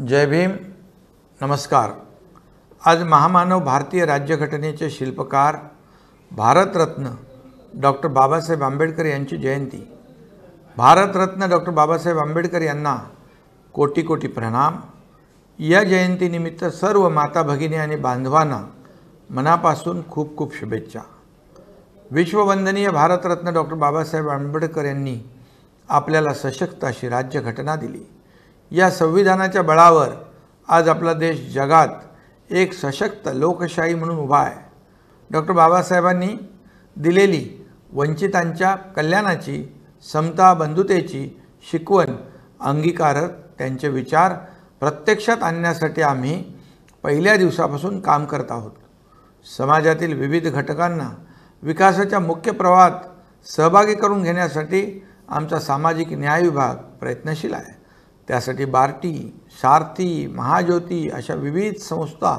जय भीम नमस्कार आज महामानव भारतीय राज्यघटनेचे शिल्पकार भारतरत्न डॉक्टर बाबासाहेब आंबेडकर यांची जयंती भारतरत्न डॉक्टर बाबासाहेब आंबेडकर यांना कोटी कोटी प्रणाम या जयंतीनिमित्त सर्व माता भगिनी आणि बांधवांना मनापासून खूप खूप शुभेच्छा विश्ववंदनीय भारतरत्न डॉक्टर बाबासाहेब आंबेडकर यांनी आपल्याला सशक्त अशी राज्यघटना दिली या संविधानाच्या बळावर आज आपला देश जगात एक सशक्त लोकशाही म्हणून उभा आहे डॉक्टर बाबासाहेबांनी दिलेली वंचितांच्या कल्याणाची समता बंधुतेची शिकवण अंगीकारत त्यांचे विचार प्रत्यक्षात आणण्यासाठी आम्ही पहिल्या दिवसापासून काम करत आहोत समाजातील विविध घटकांना विकासाच्या मुख्य प्रवाहात सहभागी करून घेण्यासाठी आमचा सामाजिक न्याय विभाग प्रयत्नशील आहे त्यासाठी बार्टी सारथी महाज्योती अशा विविध संस्था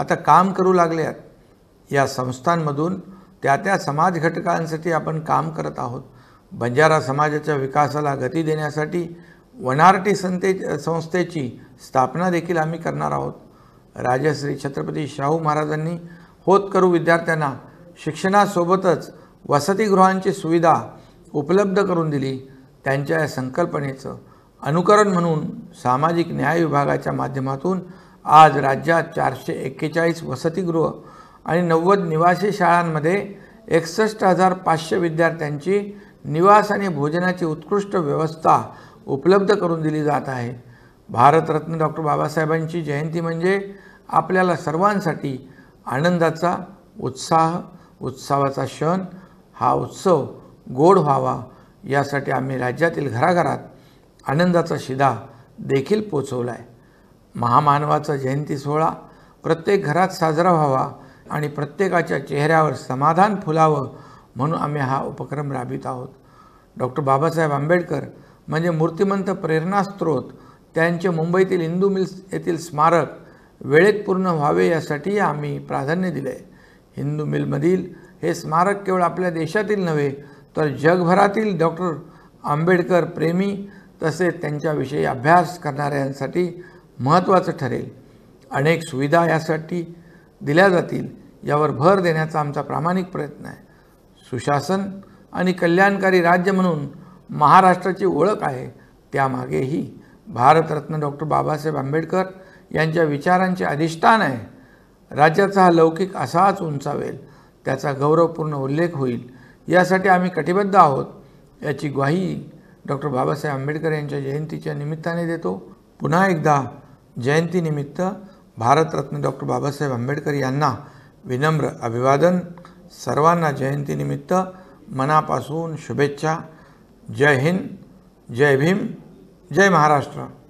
आता काम करू लागल्यात या संस्थांमधून त्या त्या समाज घटकांसाठी आपण काम करत आहोत बंजारा समाजाच्या विकासाला गती देण्यासाठी वनार्टी संते संस्थेची स्थापना देखील आम्ही करणार आहोत राजश्री छत्रपती शाहू महाराजांनी होत करू विद्यार्थ्यांना शिक्षणासोबतच वसतिगृहांची सुविधा उपलब्ध करून दिली त्यांच्या या संकल्पनेचं अनुकरण म्हणून सामाजिक न्याय विभागाच्या माध्यमातून आज राज्यात चारशे एक्केचाळीस वसतिगृह आणि नव्वद निवासी शाळांमध्ये एकसष्ट हजार पाचशे विद्यार्थ्यांची निवास आणि भोजनाची उत्कृष्ट व्यवस्था उपलब्ध करून दिली जात आहे भारतरत्न डॉक्टर बाबासाहेबांची जयंती म्हणजे आपल्याला सर्वांसाठी आनंदाचा उत्साह उत्सवाचा क्षण हा उत्सव गोड व्हावा यासाठी आम्ही राज्यातील घराघरात आनंदाचा शिदा देखील पोचवला आहे महामानवाचा जयंती सोहळा प्रत्येक घरात साजरा व्हावा आणि प्रत्येकाच्या चेहऱ्यावर समाधान फुलावं म्हणून आम्ही हा उपक्रम राबवित आहोत डॉक्टर बाबासाहेब आंबेडकर म्हणजे मूर्तिमंत प्रेरणास्त्रोत त्यांचे मुंबईतील इंदू मिल्स येथील स्मारक वेळेत पूर्ण व्हावे यासाठी आम्ही प्राधान्य दिले आहे हिंदू मिलमधील हे स्मारक केवळ आपल्या देशातील नव्हे तर जगभरातील डॉक्टर आंबेडकर प्रेमी तसेच त्यांच्याविषयी अभ्यास करणाऱ्यांसाठी महत्त्वाचं ठरेल अनेक सुविधा यासाठी दिल्या जातील यावर भर देण्याचा आमचा प्रामाणिक प्रयत्न आहे सुशासन आणि कल्याणकारी राज्य म्हणून महाराष्ट्राची ओळख आहे त्यामागेही भारतरत्न डॉक्टर बाबासाहेब आंबेडकर यांच्या विचारांचे अधिष्ठान आहे राज्याचा हा लौकिक असाच उंचावेल त्याचा गौरवपूर्ण उल्लेख होईल यासाठी आम्ही कटिबद्ध आहोत याची ग्वाही डॉक्टर बाबासाहेब आंबेडकर यांच्या जयंतीच्या निमित्ताने देतो पुन्हा एकदा जयंतीनिमित्त भारतरत्न डॉक्टर बाबासाहेब आंबेडकर यांना विनम्र अभिवादन सर्वांना जयंतीनिमित्त मनापासून शुभेच्छा जय हिंद जय भीम जय महाराष्ट्र